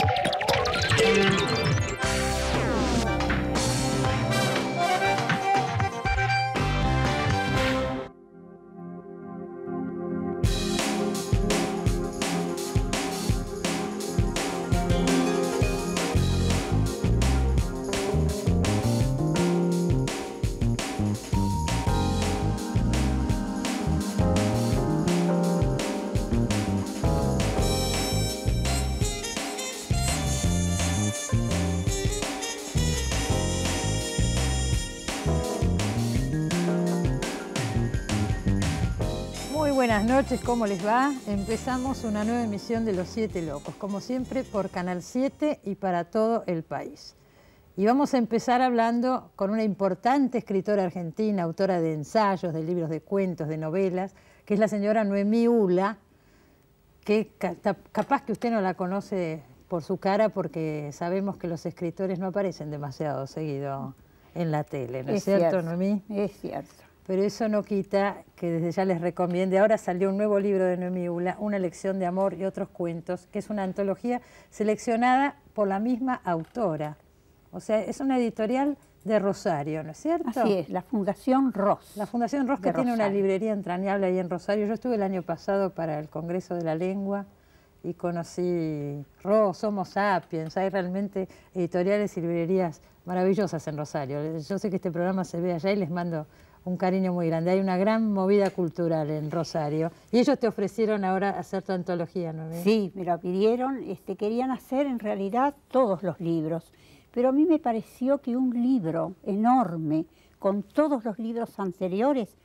you buenas noches, ¿cómo les va? Empezamos una nueva emisión de Los Siete Locos, como siempre por Canal 7 y para todo el país. Y vamos a empezar hablando con una importante escritora argentina, autora de ensayos, de libros de cuentos, de novelas, que es la señora Noemí Ula, que capaz que usted no la conoce por su cara porque sabemos que los escritores no aparecen demasiado seguido en la tele, ¿no es, cierto, cierto, Noemí? Es cierto pero eso no quita que desde ya les recomiende. Ahora salió un nuevo libro de Noemí Una lección de amor y otros cuentos, que es una antología seleccionada por la misma autora. O sea, es una editorial de Rosario, ¿no es cierto? Así es, la Fundación Ros. La Fundación Ros que tiene una librería entrañable ahí en Rosario. Yo estuve el año pasado para el Congreso de la Lengua y conocí Ros, somos Sapiens, hay realmente editoriales y librerías maravillosas en Rosario. Yo sé que este programa se ve allá y les mando un cariño muy grande. Hay una gran movida cultural en Rosario. Y ellos te ofrecieron ahora hacer tu antología, ¿no? Sí, me lo pidieron. Este, querían hacer en realidad todos los libros. Pero a mí me pareció que un libro enorme, con todos los libros anteriores,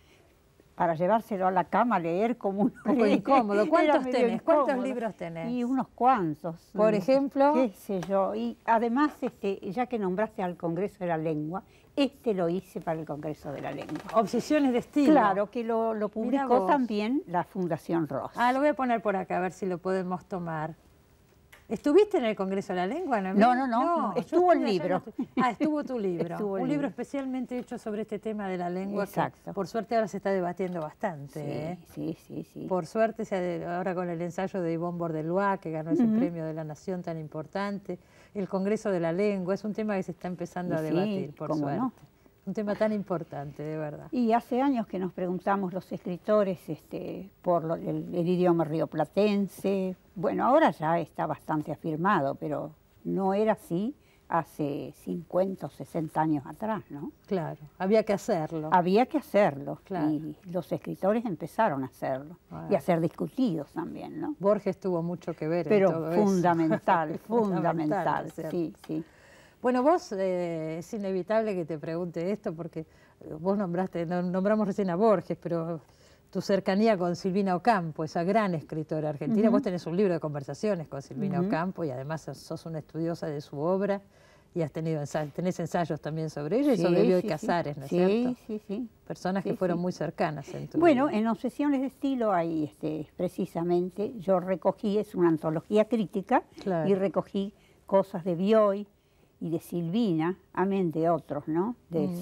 para llevárselo a la cama a leer como un poco incómodo. ¿Cuántos libros tenés? Y unos cuantos. Por ejemplo. Qué sé yo. Y además, este, ya que nombraste al Congreso de la Lengua, este lo hice para el Congreso de la Lengua. Obsesiones de estilo. Claro, que lo, publicó también la Fundación Ross. Ah, lo voy a poner por acá, a ver si lo podemos tomar. ¿Estuviste en el Congreso de la Lengua? No, no, no, estuvo el libro. Ah, estuvo tu libro. un libro, especialmente hecho sobre este tema de la lengua. Exacto. por suerte ahora se está debatiendo bastante. Sí, ¿eh? sí, sí, Por suerte, ahora con el ensayo de Yvonne Bordelois, que ganó ese premio de la Nación tan importante el Congreso de la Lengua, es un tema que se está empezando a debatir, por suerte. Un tema tan importante, de verdad. Y hace años que nos preguntamos los escritores este, por el, el, idioma rioplatense. Bueno, ahora ya está bastante afirmado, pero no era así hace 50 o 60 años atrás, ¿no? Claro, había que hacerlo. Había que hacerlo, y los escritores empezaron a hacerlo, y a ser discutidos también, ¿no? Borges tuvo mucho que ver Pero en todo fundamental, Pero fundamental, fundamental sí, sí. Bueno, vos eh, es inevitable que te pregunte esto porque vos nombraste, nombramos recién a Borges, pero tu cercanía con Silvina Ocampo, esa gran escritora argentina. Vos tenés un libro de conversaciones con Silvina Ocampo y además sos una estudiosa de su obra y has tenido tenés ensayos también sobre ella y sobre Bioy ¿no es cierto? Sí, sí, sí. Personas que fueron muy cercanas en tu Bueno, en Obsesiones de Estilo, hay este, precisamente, yo recogí, es una antología crítica, y recogí cosas de Bioy y de Silvina, amén de otros, ¿no? De mm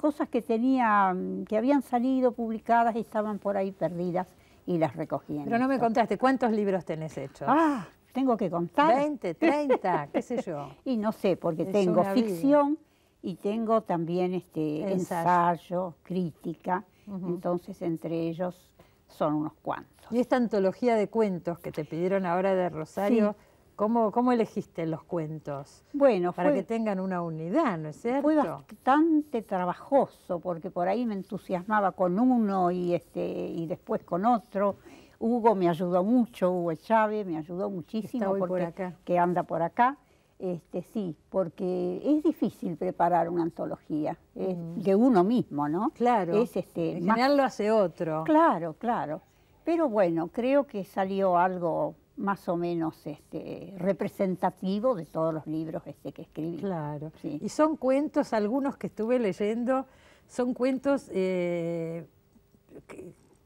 cosas que tenía, mm, que habían salido publicadas y estaban por ahí perdidas y las recogían. Pero no me contaste, ¿cuántos libros tenés hechos? Ah, tengo que contar. 20, 30, qué sé yo. Y no sé, porque tengo ficción y tengo también este ensayo, crítica, entonces entre ellos son unos cuantos. Y esta antología de cuentos que te pidieron ahora de Rosario, ¿Cómo, elegiste los cuentos? Bueno, para que tengan una unidad, ¿no es cierto? Fue bastante trabajoso porque por ahí me entusiasmaba con uno y, este, y después con otro. Hugo me ayudó mucho, Hugo Chávez me ayudó muchísimo porque, que anda por acá. Este, sí, porque es difícil preparar una antología mm. de uno mismo, ¿no? Claro. Es este, en general lo hace otro. Claro, claro. Pero bueno, creo que salió algo más o menos este, representativo de todos los libros este, que escribí. Claro. Y son cuentos, algunos que estuve leyendo, son cuentos eh,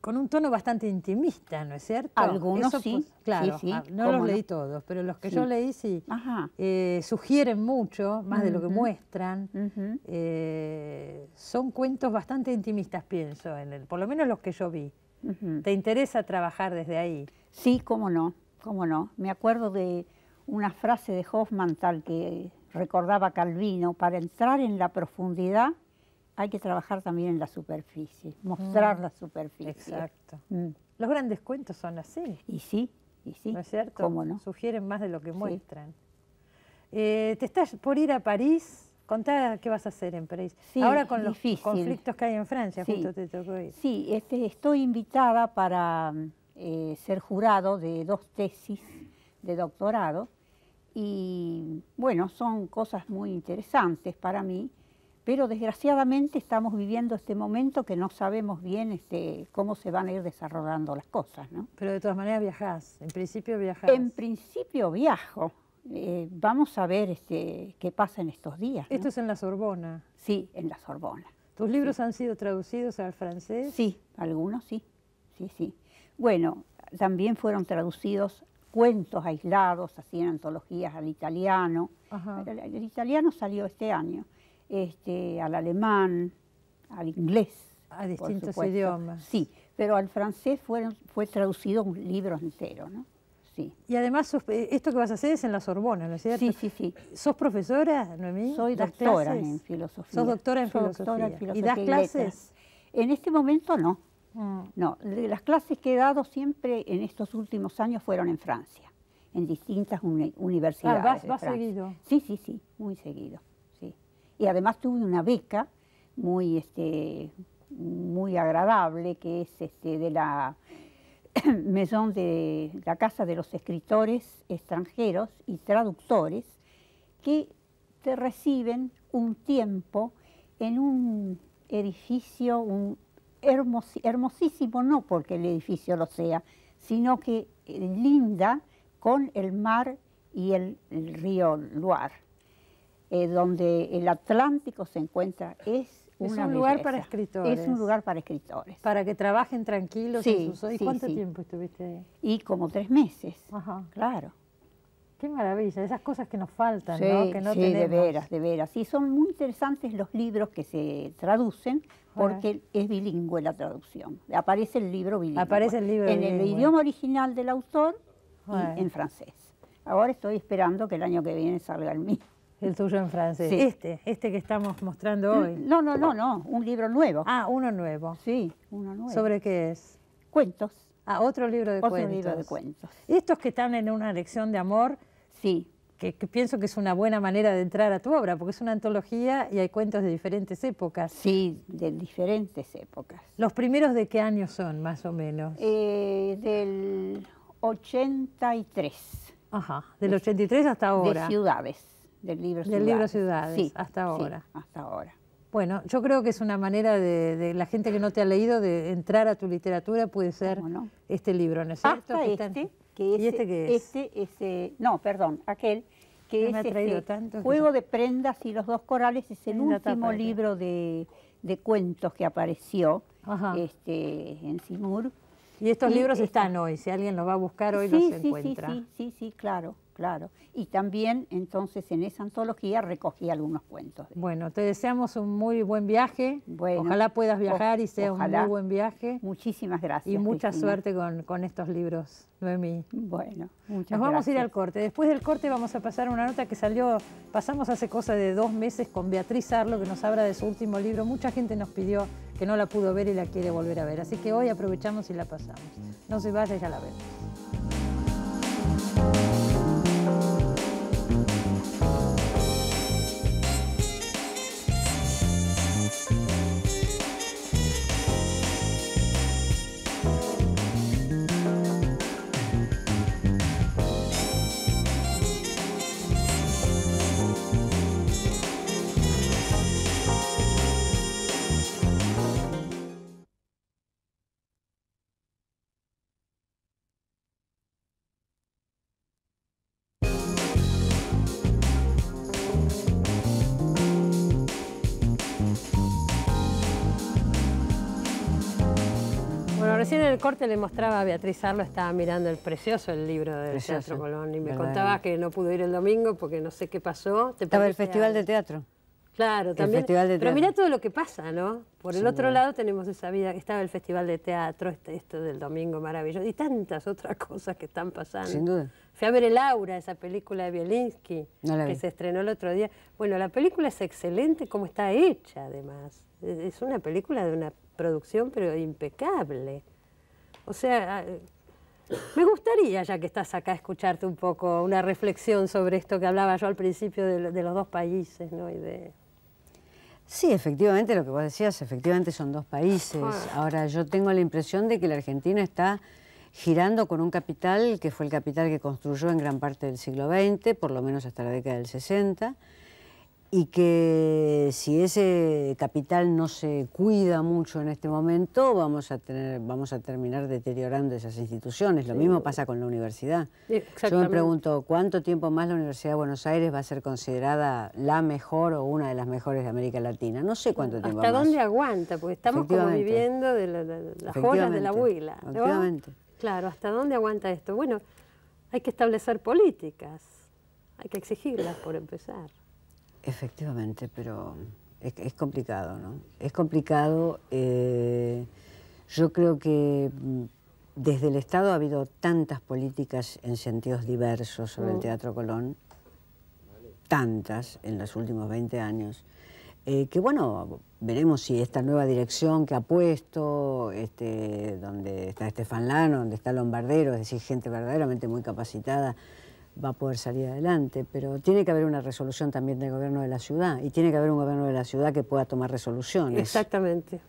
con un tono bastante intimista, ¿no es cierto? Algunos pues, sí. claro, ah, no los leí todos, pero los que yo leí sí eh, sugieren mucho, más de lo que muestran. Eh, son cuentos bastante intimistas, pienso, en el, por lo menos los que yo vi. ¿Te interesa trabajar desde ahí? Sí, cómo no. ¿Cómo no? Me acuerdo de una frase de Hoffman tal que recordaba Calvino, para entrar en la profundidad hay que trabajar también en la superficie, mm. mostrar la superficie. Exacto. Mm. Los grandes cuentos son así. Y sí, y sí. ¿No es cierto? Sugieren más de lo que muestran. Eh, te estás por ir a París. Contá qué vas a hacer en París. Sí, Ahora con los conflictos que hay en Francia, justo te tocó ir. Sí, este, estoy invitada para eh, ser jurado de dos tesis de doctorado y bueno, son cosas muy interesantes para mí, pero desgraciadamente estamos viviendo este momento que no sabemos bien este, cómo se van a ir desarrollando las cosas. ¿no? Pero de todas maneras viajás, en principio viajás. En principio viajo. Eh, vamos a ver este, qué pasa en estos días. Esto es en la Sorbona. Sí, en la Sorbona. ¿Tus libros han sido traducidos al francés? Sí, algunos sí, sí, sí. Bueno, también fueron traducidos cuentos aislados, así en antologías al italiano. El, italiano salió este año, este, al alemán, al inglés. A distintos idiomas. Sí, pero al francés fue traducido un libro entero, ¿no? Sí. Y además, eh, esto que vas a hacer es en la Sorbona, ¿no es cierto? Sí, sí, sí. ¿Sos profesora, Noemí? Soy doctora en filosofía. ¿Sos doctora en, filosofía. ¿Y das clases? En este momento no. Mm. No, las clases que he dado siempre en estos últimos años fueron en Francia, en distintas universidades. Ah, vas, seguido. Sí, sí, sí, muy seguido. Sí. Y además tuve una beca muy, este, muy agradable que es este, de la Maison de la Casa de los Escritores Extranjeros y Traductores que te reciben un tiempo en un edificio, un hermosísimo, no porque el edificio lo sea, sino que eh, linda con el mar y el, río Loire, eh, donde el Atlántico se encuentra. Es, un lugar para escritores. Es un lugar para escritores. Para que trabajen tranquilos. ¿Y cuánto tiempo estuviste ahí? Y como tres meses, Ajá. claro. Qué maravilla, esas cosas que nos faltan, ¿no? sí, de veras, de veras. Y son muy interesantes los libros que se traducen porque es bilingüe la traducción. Aparece el libro bilingüe. Aparece el libro En el idioma original del autor y en francés. Ahora estoy esperando que el año que viene salga el mío. El tuyo en francés. Este, este que estamos mostrando mm, hoy. No, no, no, no, un libro nuevo. Ah, uno nuevo. Sí, uno nuevo. ¿Sobre qué es? Cuentos. Ah, otro libro de cuentos. Otro libro de cuentos. Estos que están en una lección de amor, Sí. Que, pienso que es una buena manera de entrar a tu obra, porque es una antología y hay cuentos de diferentes épocas. Sí, de diferentes épocas. ¿Los primeros de qué año son, más o menos? Eh, del 83. Ajá, del 83 hasta ahora. De ciudades, del libro Ciudades. Del libro Ciudades, hasta ahora. hasta ahora. Bueno, yo creo que es una manera de, la gente que no te ha leído de entrar a tu literatura, puede ser este libro, ¿no es cierto? Hasta ¿Y este qué es? Este ese no, perdón, aquel que es este Juego de Prendas y los dos corales, es el último libro de, cuentos que apareció este, en Simur. Y estos libros están hoy, si alguien los va a buscar hoy sí, los sí, encuentra. Sí, sí, sí, claro, claro. Y también entonces en esa antología recogí algunos cuentos. Bueno, te deseamos un muy buen viaje. Bueno, ojalá puedas viajar y sea un muy buen viaje. Muchísimas gracias. Y mucha suerte con, estos libros, Noemí. Bueno, muchas Nos vamos a ir al corte. Después del corte vamos a pasar una nota que salió, pasamos hace cosa de dos meses con Beatriz Arlo, que nos habla de su último libro. Mucha gente nos pidió que no la pudo ver y la quiere volver a ver. Así que hoy aprovechamos y la pasamos. No se vaya, ya la vemos. en el corte le mostraba a Beatriz Arlo, estaba mirando el precioso el libro del Teatro Colón y me contaba que no pudo ir el domingo porque no sé qué pasó. estaba el Festival de Teatro. Claro, también. Pero mira todo lo que pasa, ¿no? Por el otro lado tenemos esa vida, estaba el Festival de Teatro, este, esto del domingo maravilloso, y tantas otras cosas que están pasando. Sin duda. Fui a ver El Aura, esa película de Bielinski, que se estrenó el otro día. Bueno, la película es excelente como está hecha, además. Es una película de una producción, pero impecable. O sea, eh, me gustaría, ya que estás acá, escucharte un poco una reflexión sobre esto que hablaba yo al principio de, los dos países, ¿no? Sí, efectivamente, lo que vos decías, efectivamente son dos países. Ah. Ahora, yo tengo la impresión de que la Argentina está girando con un capital que fue el capital que construyó en gran parte del siglo XX, por lo menos hasta la década del 60, y que si ese capital no se cuida mucho en este momento, vamos a, tener, vamos a terminar deteriorando esas instituciones. Lo mismo pasa con la universidad. Yo me pregunto, ¿cuánto tiempo más la Universidad de Buenos Aires va a ser considerada la mejor o una de las mejores de América Latina? No sé cuánto tiempo ¿Hasta más. ¿Hasta dónde aguanta? Porque estamos como viviendo de, las de la abuela. Claro, ¿hasta dónde aguanta esto? Bueno, hay que establecer políticas, hay que exigirlas por empezar. Efectivamente, pero es, complicado, ¿no? Es complicado. Eh, yo creo que mm, desde el Estado ha habido tantas políticas en sentidos diversos sobre el mm. Teatro Colón, tantas en los últimos 20 años, eh, que bueno, veremos si esta nueva dirección que ha puesto, este, donde está Estefan Lano, donde está Lombardero, es decir, gente verdaderamente muy capacitada, va a poder salir adelante, pero tiene que haber una resolución también del gobierno de la ciudad y tiene que haber un gobierno de la ciudad que pueda tomar resoluciones. Exactamente,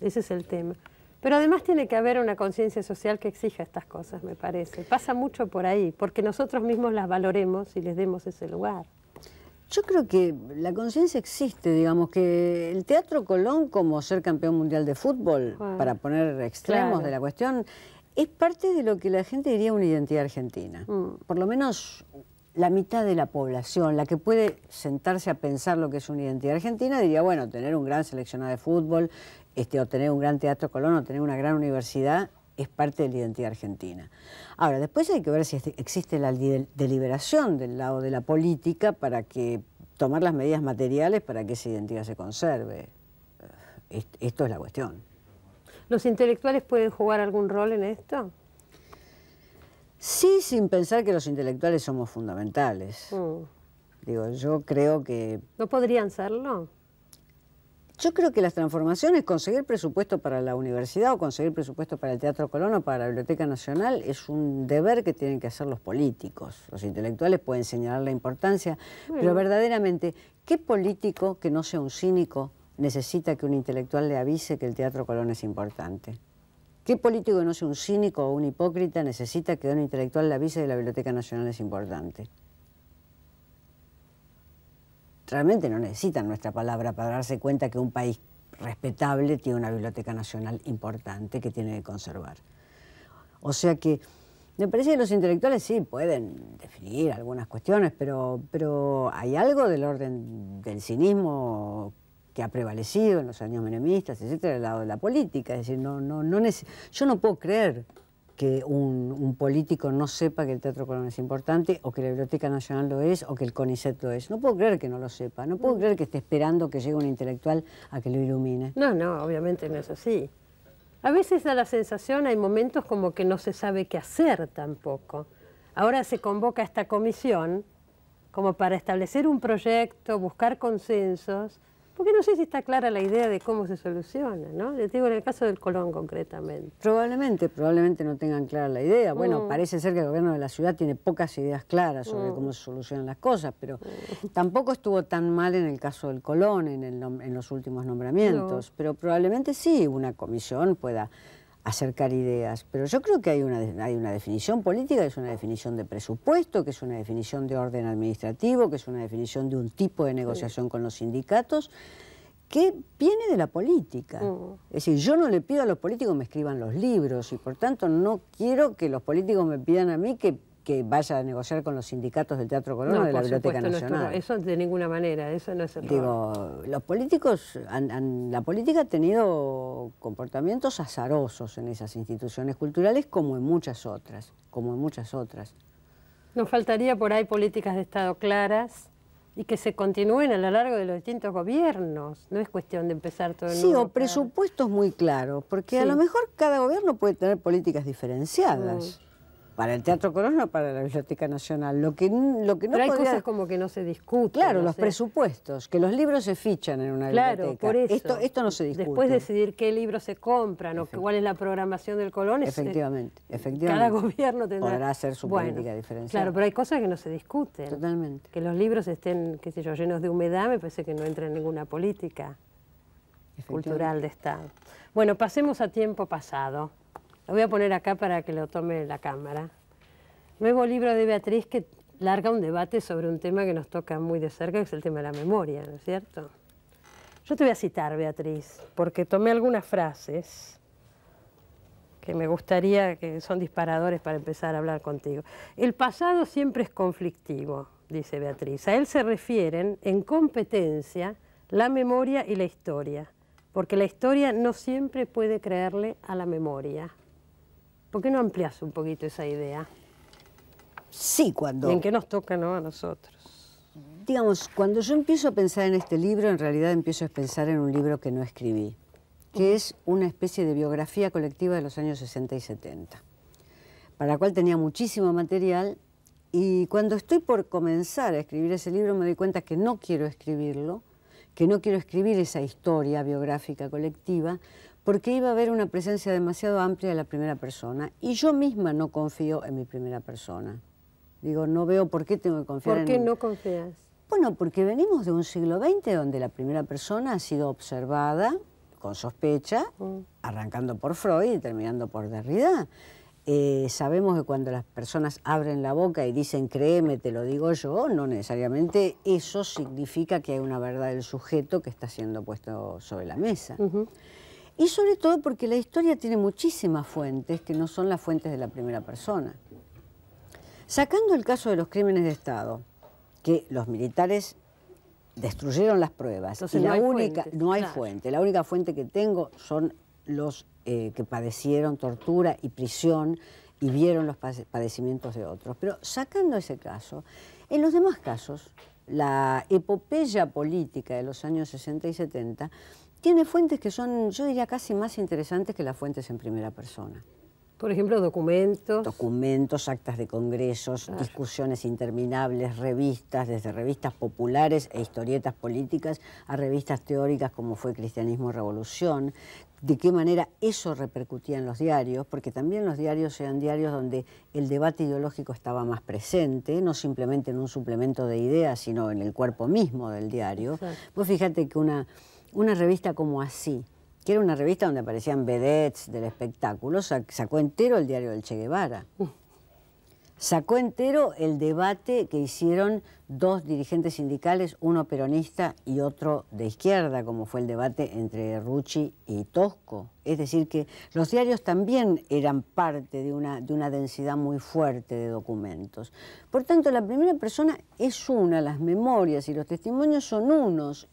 ese es el tema. Pero además tiene que haber una conciencia social que exija estas cosas, me parece. Pasa mucho por ahí, porque nosotros mismos las valoremos y les demos ese lugar. Yo creo que la conciencia existe, digamos, que el Teatro Colón como ser campeón mundial de fútbol, para poner extremos de la cuestión, es parte de lo que la gente diría una identidad argentina. Mm. Por lo menos la mitad de la población, la que puede sentarse a pensar lo que es una identidad argentina, diría, bueno, tener un gran seleccionado de fútbol, este, o tener un gran teatro colón, o tener una gran universidad, es parte de la identidad argentina. Ahora, después hay que ver si este, existe la deliberación del lado de la política para que tomar las medidas materiales para que esa identidad se conserve. Esto es la cuestión. ¿Los intelectuales pueden jugar algún rol en esto? Sí, sin pensar que los intelectuales somos fundamentales. Mm. Digo, yo creo que... ¿No podrían serlo? Yo creo que las transformaciones, conseguir presupuesto para la universidad o conseguir presupuesto para el Teatro Colón o para la Biblioteca Nacional es un deber que tienen que hacer los políticos. Los intelectuales pueden señalar la importancia, mm. pero verdaderamente, ¿qué político que no sea un cínico necesita que un intelectual le avise que el Teatro Colón es importante. ¿Qué político no sea un cínico o un hipócrita necesita que un intelectual le avise que la Biblioteca Nacional es importante? Realmente no necesitan nuestra palabra para darse cuenta que un país respetable tiene una biblioteca nacional importante que tiene que conservar. O sea que me parece que los intelectuales sí pueden definir algunas cuestiones, pero, pero hay algo del orden del cinismo que ha prevalecido en los años menemistas, etcétera, del lado de la política. Es decir, no, no, no yo no puedo creer que un, un, político no sepa que el Teatro Colón es importante, o que la Biblioteca Nacional lo es, o que el CONICET lo es. No puedo creer que no lo sepa, no puedo creer que esté esperando que llegue un intelectual a que lo ilumine. No, no, obviamente no es así. A veces da la sensación, hay momentos como que no se sabe qué hacer tampoco. Ahora se convoca esta comisión como para establecer un proyecto, buscar consensos, porque no sé si está clara la idea de cómo se soluciona, ¿no? Les digo en el caso del Colón concretamente. Probablemente, probablemente no tengan clara la idea. Bueno, mm. parece ser que el gobierno de la ciudad tiene pocas ideas claras sobre mm. cómo se solucionan las cosas, pero mm. tampoco estuvo tan mal en el caso del Colón, en, los últimos nombramientos, pero probablemente sí una comisión pueda acercar ideas. Pero yo creo que hay una, hay una definición política, que es una definición de presupuesto, que es una definición de orden administrativo, que es una definición de un tipo de negociación con los sindicatos, que viene de la política. Mm. Es decir, yo no le pido a los políticos que me escriban los libros y por tanto no quiero que los políticos me pidan a mí que que vaya a negociar con los sindicatos del Teatro Colón de la Biblioteca Nacional. eso de ninguna manera, eso no es el Digo, los políticos, la política ha tenido comportamientos azarosos en esas instituciones culturales como en muchas otras, como en muchas otras. Nos faltaría por ahí políticas de Estado claras y que se continúen a lo largo de los distintos gobiernos. No es cuestión de empezar todo el Sí, o presupuestos muy claros, porque a lo mejor cada gobierno puede tener políticas diferenciadas. Mm para el Teatro Colón o para la Biblioteca Nacional. Lo que, lo que no Pero hay cosas como que no se discuten. Claro, los presupuestos, que los libros se fichan en una claro, biblioteca. Por eso. Esto, esto no se discute. Después decidir qué libros se compran o cuál es la programación del Colón. Efectivamente, eh, efectivamente. Cada gobierno tendrá... Podrá hacer su política diferencial. Claro, pero hay cosas que no se discuten. Totalmente. Que los libros estén, qué sé yo, llenos de humedad, me parece que no entra en ninguna política cultural de Estado. Bueno, pasemos a tiempo pasado voy a poner acá para que lo tome la cámara. Nuevo libro de Beatriz que larga un debate sobre un tema que nos toca muy de cerca, que es el tema de la memoria, ¿no es cierto? Yo te voy a citar, Beatriz, porque tomé algunas frases que me gustaría que son disparadores para empezar a hablar contigo. El pasado siempre es conflictivo, dice Beatriz. A él se refieren en competencia la memoria y la historia, porque la historia no siempre puede creerle a la memoria. ¿Por qué no amplias un poquito esa idea? Sí, cuando... ¿En qué nos toca no a nosotros? Digamos, cuando yo empiezo a pensar en este libro, en realidad empiezo a pensar en un libro que no escribí, que es una especie de biografía colectiva de los años 60 y 70, para la cual tenía muchísimo material y cuando estoy por comenzar a escribir ese libro me doy cuenta que no quiero escribirlo, que no quiero escribir esa historia biográfica colectiva, porque iba a haber una presencia demasiado amplia de la primera persona y yo misma no confío en mi primera persona. Digo, no veo por qué tengo que confiar en en... ¿Por qué no confías? Bueno, porque venimos de un siglo XX donde la primera persona ha sido observada con sospecha, mm. arrancando por Freud y terminando por Derrida. Eh, sabemos que cuando las personas abren la boca y dicen créeme, te lo digo yo, no necesariamente eso significa que hay una verdad del sujeto que está siendo puesto sobre la mesa. Y sobre todo porque la historia tiene muchísimas fuentes que no son las fuentes de la primera persona. Sacando el caso de los crímenes de Estado, que los militares destruyeron las pruebas. la no hay única, no hay fuente. La única fuente que tengo son los eh, que padecieron tortura y prisión y vieron los padecimientos de otros. Pero sacando ese caso, en los demás casos, la epopeya política de los años 60 y 70 tiene fuentes que son, yo diría, casi más interesantes que las fuentes en primera persona. Por ejemplo, documentos. Documentos, actas de congresos, discusiones interminables, revistas, desde revistas populares e historietas políticas a revistas teóricas como fue Cristianismo Revolución. De qué manera eso repercutía en los diarios, porque también los diarios eran diarios donde el debate ideológico estaba más presente, no simplemente en un suplemento de ideas, sino en el cuerpo mismo del diario. Pues fíjate que una una revista como así, que era una revista donde aparecían vedettes del espectáculo, sacó entero el diario del Che Guevara. Sacó entero el debate que hicieron dos dirigentes sindicales, uno peronista y otro de izquierda, como fue el debate entre Rucci y Tosco. Es decir, que los diarios también eran parte de una, de una densidad muy fuerte de documentos. Por tanto, la primera persona es una, las memorias y los testimonios son unos,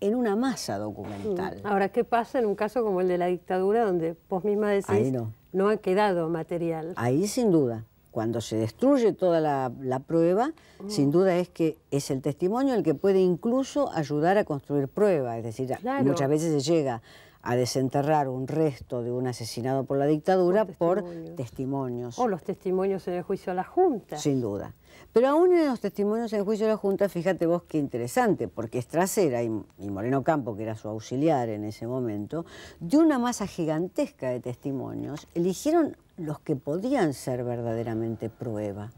en una masa documental. Mm. Ahora, ¿qué pasa en un caso como el de la dictadura, donde vos misma decís no. ha quedado material? Ahí sin duda. Cuando se destruye toda la, prueba, mm. sin duda es que es el testimonio el que puede incluso ayudar a construir prueba. Es decir, muchas veces se llega a desenterrar un resto de un asesinado por la dictadura por, por testimonios. O los testimonios en el juicio a la Junta. Sin duda. Pero aún en los testimonios en juicio de la Junta, fíjate vos qué interesante, porque trasera y, Moreno Campo, que era su auxiliar en ese momento, de una masa gigantesca de testimonios, eligieron los que podían ser verdaderamente prueba.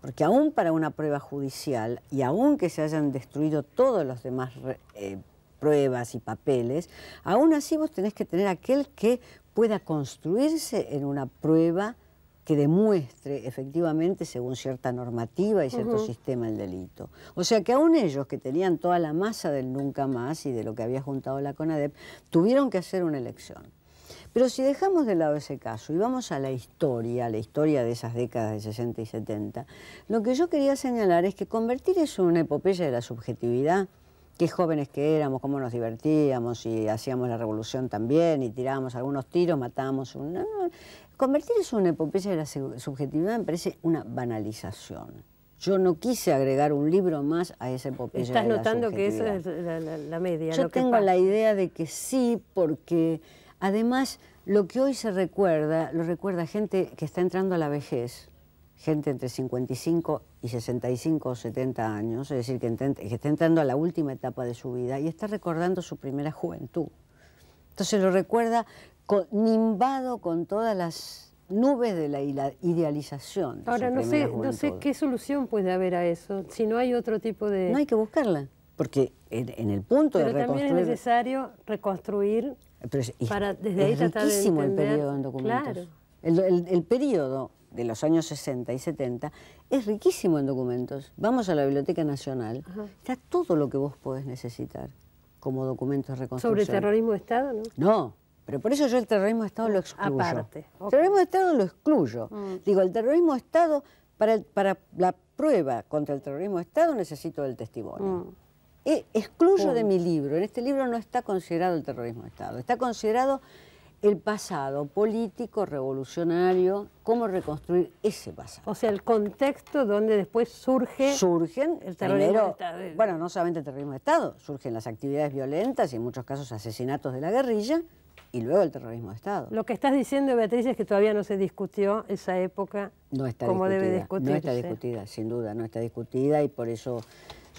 Porque aún para una prueba judicial, y aún que se hayan destruido todos los demás eh, pruebas y papeles, aún así vos tenés que tener aquel que pueda construirse en una prueba que demuestre efectivamente, según cierta normativa y cierto sistema, el delito. O sea que aún ellos, que tenían toda la masa del nunca más y de lo que había juntado la CONADEP, tuvieron que hacer una elección. Pero si dejamos de lado ese caso y vamos a la historia, a la historia de esas décadas de 60 y 70, lo que yo quería señalar es que convertir eso en una epopeya de la subjetividad, qué jóvenes que éramos, cómo nos divertíamos y hacíamos la revolución también y tirábamos algunos tiros, matábamos un... Convertir eso en una epopeya de la subjetividad me parece una banalización. Yo no quise agregar un libro más a esa epopeya. de la Estás notando que esa es la, media. Yo tengo la idea de que sí, porque además lo que hoy se recuerda, lo recuerda gente que está entrando a la vejez, gente entre 55 y 65 o 70 años, es decir, que, que está entrando a la última etapa de su vida y está recordando su primera juventud. Entonces lo recuerda nimbado con todas las nubes de la idealización. Ahora, no sé, no sé qué solución puede haber a eso, si no hay otro tipo de... No hay que buscarla, porque en, el punto de reconstruir... también es necesario reconstruir para desde ahí tratar el periodo en documentos. Claro. El, periodo de los años 60 y 70, es riquísimo en documentos. Vamos a la Biblioteca Nacional, está todo lo que vos podés necesitar como documentos de ¿Sobre terrorismo de Estado, no? No, pero por eso yo el terrorismo de Estado lo excluyo. Aparte. El terrorismo de Estado lo excluyo. Mm. Digo, el terrorismo de Estado, para, la prueba contra el terrorismo de Estado necesito el testimonio. Mm. E, excluyo de mm. mi libro, en este libro no está considerado el terrorismo de Estado, está considerado el pasado político, revolucionario, cómo reconstruir ese pasado. O sea, el contexto donde después surge... el terrorismo de Estado. bueno, no solamente el terrorismo de Estado, surgen las actividades violentas y en muchos casos asesinatos de la guerrilla, y luego el terrorismo de Estado. Lo que estás diciendo, Beatriz, es que todavía no se discutió esa época no está como discutida, debe discutirse. No está discutida, sin duda, no está discutida y por eso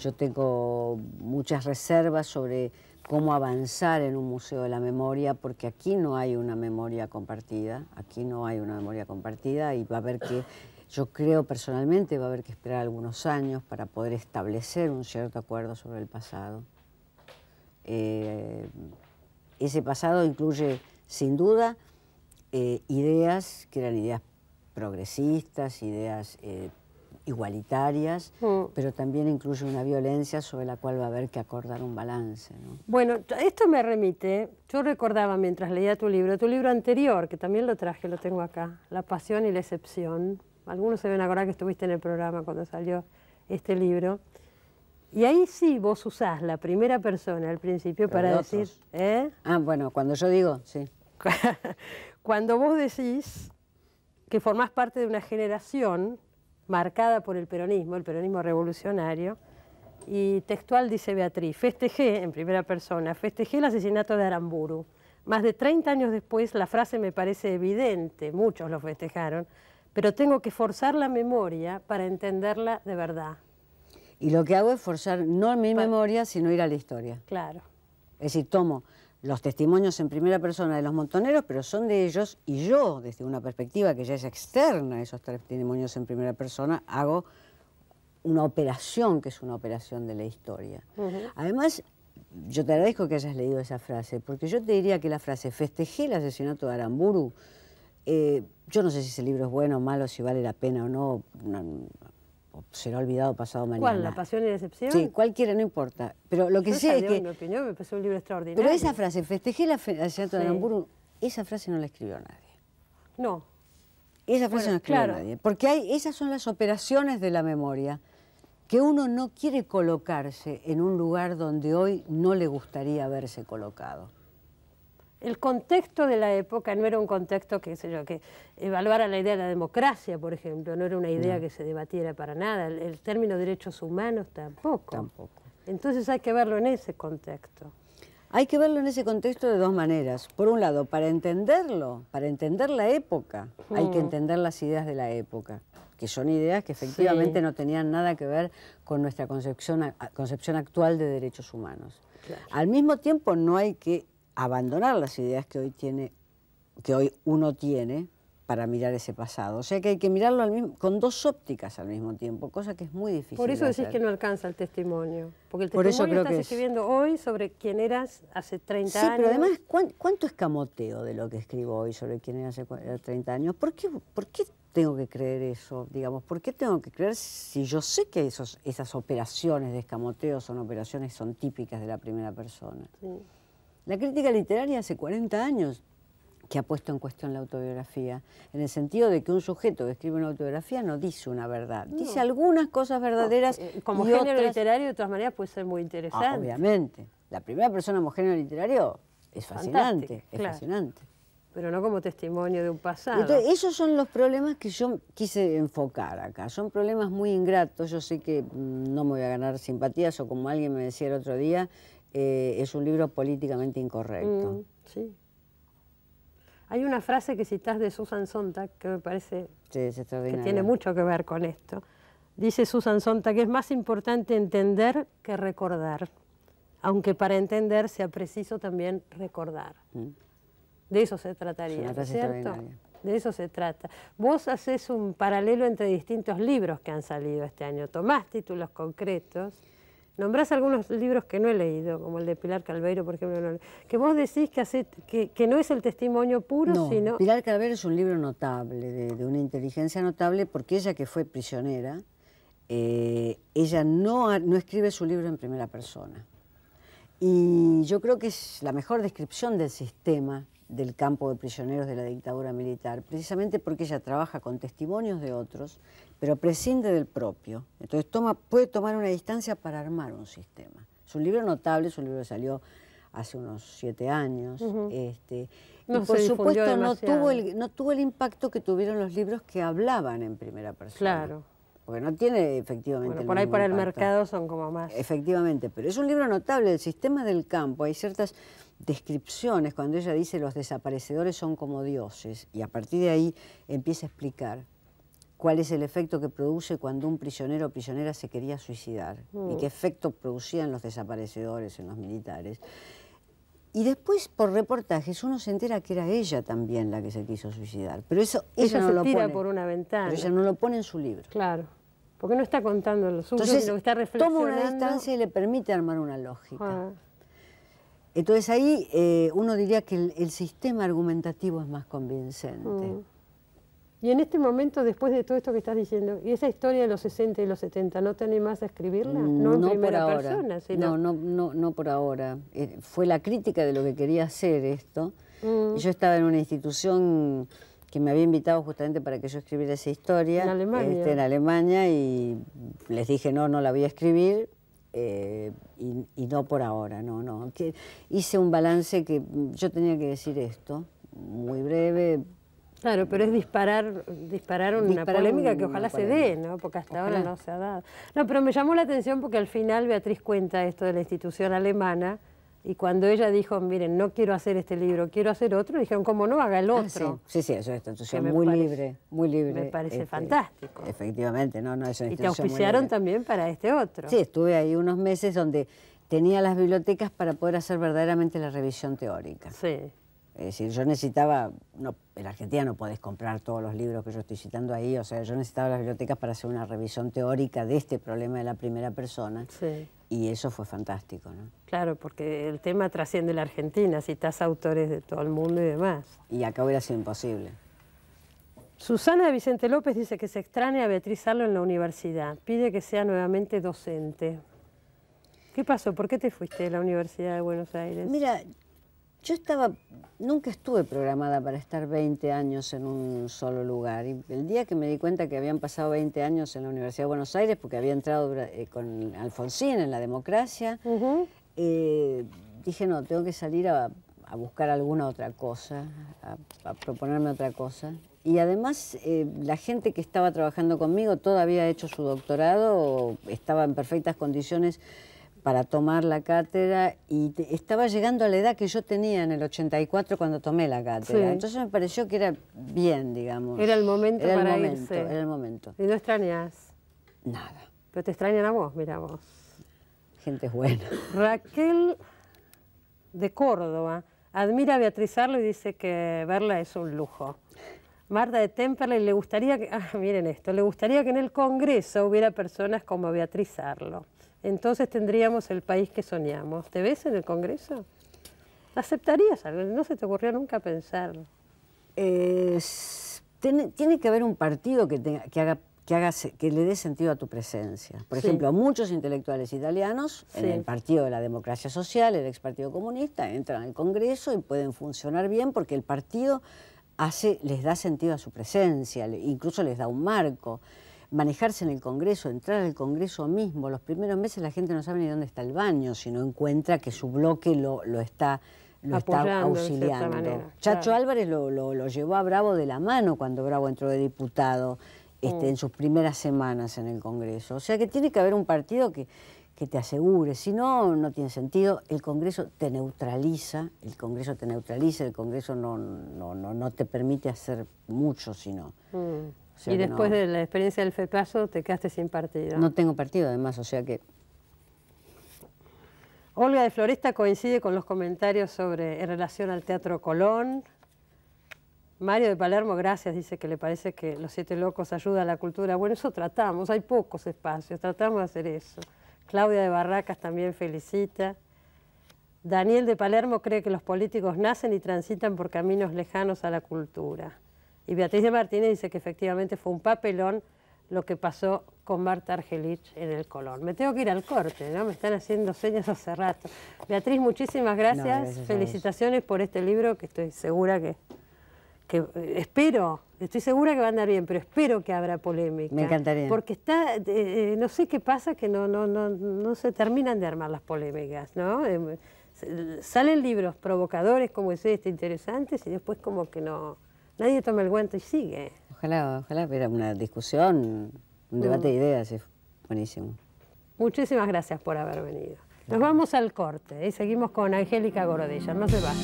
yo tengo muchas reservas sobre cómo avanzar en un museo de la memoria, porque aquí no hay una memoria compartida, aquí no hay una memoria compartida y va a haber que, yo creo personalmente, va a haber que esperar algunos años para poder establecer un cierto acuerdo sobre el pasado. Eh, ese pasado incluye, sin duda, eh, ideas que eran ideas progresistas, ideas eh, igualitarias, mm. pero también incluye una violencia sobre la cual va a haber que acordar un balance. Bueno, esto me remite, yo recordaba mientras leía tu libro, tu libro anterior, que también lo traje, lo tengo acá, La pasión y la excepción. Algunos se ven ahora que estuviste en el programa cuando salió este libro. Y ahí sí vos usás la primera persona al principio para decir... ¿eh? Ah, bueno, cuando yo digo, sí. cuando vos decís que formás parte de una generación marcada por el peronismo, el peronismo revolucionario, y textual dice Beatriz, festejé, en primera persona, festejé el asesinato de Aramburu. Más de 30 años después, la frase me parece evidente, muchos lo festejaron, pero tengo que forzar la memoria para entenderla de verdad. Y lo que hago es forzar no a mi memoria, sino ir a la historia. Claro. Es decir, tomo los testimonios en primera persona de los montoneros, pero son de ellos y yo, desde una perspectiva que ya es externa a esos testimonios en primera persona, hago una operación que es una operación de la historia. Además, yo te agradezco que hayas leído esa frase, porque yo te diría que la frase festejé el asesinato de Aramburu, eh, yo no sé si ese libro es bueno o malo, si vale la pena o no será olvidado pasado mañana. ¿Cuál? ¿La pasión y la decepción? Sí, cualquiera, no importa. Pero lo que sí es que... me pasó un libro extraordinario. Pero esa frase, festejé la. de Hamburgo, esa frase no la escribió nadie. No. Esa frase no la escribió nadie. Porque esas son las operaciones de la memoria, que uno no quiere colocarse en un lugar donde hoy no le gustaría haberse colocado. El contexto de la época no era un contexto que, que evaluara la idea de la democracia, por ejemplo, no era una idea que se debatiera para nada, el, término derechos humanos tampoco. Tampoco. Entonces hay que verlo en ese contexto. Hay que verlo en ese contexto de dos maneras. Por un lado, para entenderlo, para entender la época, hay que mm. entender las ideas de la época, que son ideas que efectivamente no tenían nada que ver con nuestra concepción, actual de derechos humanos. Al mismo tiempo, no hay que abandonar las ideas que hoy, tiene, que hoy uno tiene para mirar ese pasado. O sea que hay que mirarlo al mismo, con dos ópticas al mismo tiempo, cosa que es muy difícil. Por eso decís que no alcanza el testimonio, porque el testimonio Por estás escribiendo hoy sobre quién eras hace 30 años. Sí, pero además, ¿cuánto escamoteo de lo que escribo hoy sobre quién era hace 30 eh, años? ¿Por qué, por qué tengo que creer eso? Digamos, ¿por qué tengo que creer si yo sé que esos, esas operaciones de escamoteo son operaciones, son típicas de la primera persona? Sí. La crítica literaria hace 40 años que ha puesto en cuestión la autobiografía, en el sentido de que un sujeto que escribe una autobiografía no dice una verdad, dice algunas cosas verdaderas. Eh, como género literario, de todas maneras, puede ser muy ah, interesante. obviamente. La primera persona como género literario es fascinante, es fascinante. Pero no como testimonio de un pasado. Entonces, esos son los problemas que yo quise enfocar acá. Son problemas muy ingratos. Yo sé que mm, no me voy a ganar simpatías o como alguien me decía el otro día, eh, es un libro políticamente incorrecto. Mm, sí. Hay una frase que citas de Susan Sontag que me parece que tiene mucho que ver con esto. Dice Susan Sontag que es más importante entender que recordar, aunque para entender sea preciso también recordar. Mm. De eso se trataría, es ¿cierto? De eso se trata. Vos haces un paralelo entre distintos libros que han salido este año. Tomás títulos concretos nombrás algunos libros que no he leído, como el de Pilar Calveiro, por ejemplo, que vos decís que, no es el testimonio puro, sino... Pilar Calveiro es un libro notable, de, una inteligencia notable, porque ella que fue prisionera, eh, ella no, no escribe su libro en primera persona. Y yo creo que es la mejor descripción del sistema del campo de prisioneros de la dictadura militar, precisamente porque ella trabaja con testimonios de otros pero prescinde del propio. Entonces puede tomar una distancia para armar un sistema. Es un libro notable, es un libro que salió hace unos siete años. Este, y por supuesto no tuvo, el, impacto que tuvieron los libros que hablaban en primera persona. Claro. Porque no tiene efectivamente. por ahí para el mercado son como más. Efectivamente, pero es un libro notable, el sistema del campo. Hay ciertas descripciones cuando ella dice los desaparecedores son como dioses y a partir de ahí empieza a explicar cuál es el efecto que produce cuando un prisionero o prisionera se quería suicidar y qué mm. efecto producían los desaparecedores en los militares. Y después, por reportajes, uno se entera que era ella también la que se quiso suicidar. Pero eso ella, no lo tira pone, por una ventana. Pero ella no lo pone en su libro. Claro. Porque no está contando los suyos, que está reflexionando. Toma una distancia y le permite armar una lógica. Ah. Entonces ahí eh, uno diría que el, sistema argumentativo es más convincente. Mm. Y en este momento, después de todo esto que estás diciendo, y esa historia de los 60 y los 70, ¿no te animás a escribirla? Mm, no, primera ahora. persona, No, no, no, no por ahora. Eh, fue la crítica de lo que quería hacer esto. Mm. Yo estaba en una institución que me había invitado justamente para que yo escribiera esa historia. En Alemania. Este, Alemania, y les dije, no, no la voy a escribir, eh, y, no por ahora, no, no. Que hice un balance que mm, yo tenía que decir esto, muy breve, Claro, pero es disparar, disparar una polémica que ojalá se dé, ¿no? Porque hasta ahora no se ha dado. No, pero me llamó la atención porque al final Beatriz cuenta esto de la institución alemana y cuando ella dijo, miren, no quiero hacer este libro, quiero hacer otro, dijeron, ¿cómo no? Haga el ah, otro. sí. sí, eso es una institución muy libre, muy libre. Me parece este, fantástico. Efectivamente, no, no, es una Y te auspiciaron también para este otro. Sí, estuve ahí unos meses donde tenía las bibliotecas para poder hacer verdaderamente la revisión teórica. Sí. Es decir, yo necesitaba, no, en Argentina no podés comprar todos los libros que yo estoy citando ahí, o sea, yo necesitaba las bibliotecas para hacer una revisión teórica de este problema de la primera persona. Sí. Y eso fue fantástico, ¿no? Claro, porque el tema trasciende la Argentina, citas autores de todo el mundo y demás. Y acá hubiera sido imposible. Susana de Vicente López dice que se extraña a Beatriz Arlo en la universidad. Pide que sea nuevamente docente. ¿Qué pasó? ¿Por qué te fuiste de la Universidad de Buenos Aires? Mira, yo estaba, nunca estuve programada para estar 20 años en un solo lugar. Y el día que me di cuenta que habían pasado 20 años en la Universidad de Buenos Aires, porque había entrado eh, con Alfonsín en la democracia, eh, dije, no, tengo que salir a, buscar alguna otra cosa, a, proponerme otra cosa. Y además, eh, la gente que estaba trabajando conmigo todavía ha hecho su doctorado, estaba en perfectas condiciones para tomar la cátedra y estaba llegando a la edad que yo tenía en el 84 cuando tomé la cátedra. Entonces me pareció que era bien, digamos. Era el momento era el momento, Era el momento. ¿Y no extrañas? Nada. Pero te extrañan a vos, mira vos. Gente buena. Raquel de Córdoba admira a Beatriz Arlo y dice que verla es un lujo. Marta de Temple le gustaría que, ah, miren esto, le gustaría que en el Congreso hubiera personas como Beatriz Arlo entonces tendríamos el país que soñamos. ¿Te ves en el Congreso? ¿Aceptarías algo? No se te ocurrió nunca pensarlo. Eh, tiene, que haber un partido que, que haga que, haga, le dé sentido a tu presencia. Por ejemplo, ejemplo, muchos intelectuales italianos en el Partido de la Democracia Social, el ex Partido Comunista, entran al Congreso y pueden funcionar bien porque el partido hace, les da sentido a su presencia, incluso les da un marco manejarse en el Congreso, entrar al Congreso mismo. Los primeros meses la gente no sabe ni dónde está el baño, si no encuentra que su bloque lo, está lo está auxiliando. Chacho Álvarez lo, lo, llevó a Bravo de la mano cuando Bravo entró de diputado este, mm. en sus primeras semanas en el Congreso. O sea que tiene que haber un partido que, que te asegure, si no, no tiene sentido. El Congreso te neutraliza, el Congreso te neutraliza, el Congreso no, no, no, te permite hacer mucho, sino... Mm y después de la experiencia del FEPASO te quedaste sin partido. No tengo partido además, o sea que... Olga de Floresta coincide con los comentarios sobre en relación al Teatro Colón. Mario de Palermo, gracias, dice que le parece que Los Siete Locos ayuda a la cultura. Bueno, eso tratamos, hay pocos espacios, tratamos de hacer eso. Claudia de Barracas también felicita. Daniel de Palermo cree que los políticos nacen y transitan por caminos lejanos a la cultura. Y Beatriz de Martínez dice que efectivamente fue un papelón lo que pasó con Marta Argelich en el Colón. Me tengo que ir al corte, ¿no? Me están haciendo señas hace rato. Beatriz, muchísimas gracias. Felicitaciones por este libro que estoy segura que, que eh, espero, estoy segura que va a andar bien, pero espero que habrá polémica. Me encantaría. Porque está, eh, eh, no sé qué pasa que no, no, no, no se terminan de armar las polémicas, ¿no? Em, salen libros provocadores como es este, interesantes, y después como que no Nadie toma el guante y sigue. Ojalá, ojalá, era una discusión, un debate de mm. ideas, es buenísimo. Muchísimas gracias por haber venido. Nos vamos al corte y seguimos con Angélica Gorodilla. No se va.